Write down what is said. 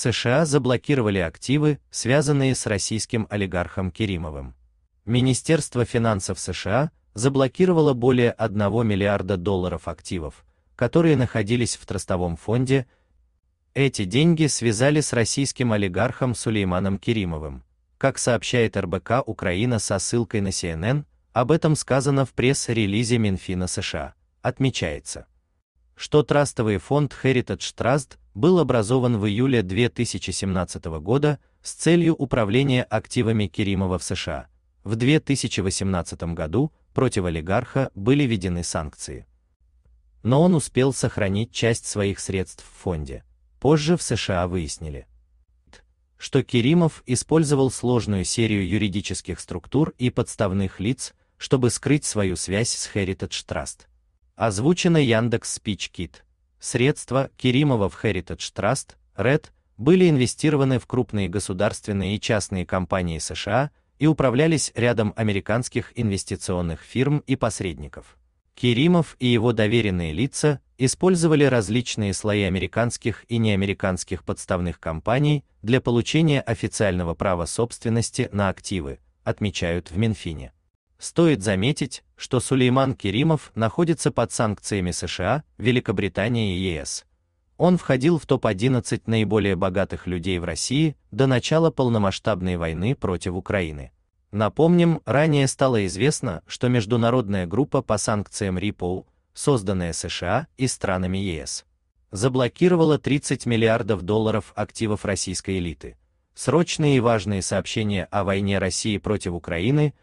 США заблокировали активы, связанные с российским олигархом Керимовым. Министерство финансов США заблокировало более 1 миллиарда долларов активов, которые находились в трастовом фонде. Эти деньги связали с российским олигархом Сулейманом Керимовым. Как сообщает РБК Украина со ссылкой на CNN, об этом сказано в пресс-релизе Минфина США. Отмечается, что трастовый фонд Heritage Trust был образован в июле 2017 года с целью управления активами Керимова в США. В 2018 году против олигарха были введены санкции. Но он успел сохранить часть своих средств в фонде. Позже в США выяснили, что Керимов использовал сложную серию юридических структур и подставных лиц, чтобы скрыть свою связь с Heritage Trust озвучено Яндекс Спичкит. Средства Керимова в Heritage Trust, RED, были инвестированы в крупные государственные и частные компании США и управлялись рядом американских инвестиционных фирм и посредников. Керимов и его доверенные лица использовали различные слои американских и неамериканских подставных компаний для получения официального права собственности на активы, отмечают в Минфине. Стоит заметить, что Сулейман Керимов находится под санкциями США, Великобритании и ЕС. Он входил в топ-11 наиболее богатых людей в России до начала полномасштабной войны против Украины. Напомним, ранее стало известно, что международная группа по санкциям Ripple, созданная США и странами ЕС, заблокировала 30 миллиардов долларов активов российской элиты. Срочные и важные сообщения о войне России против Украины –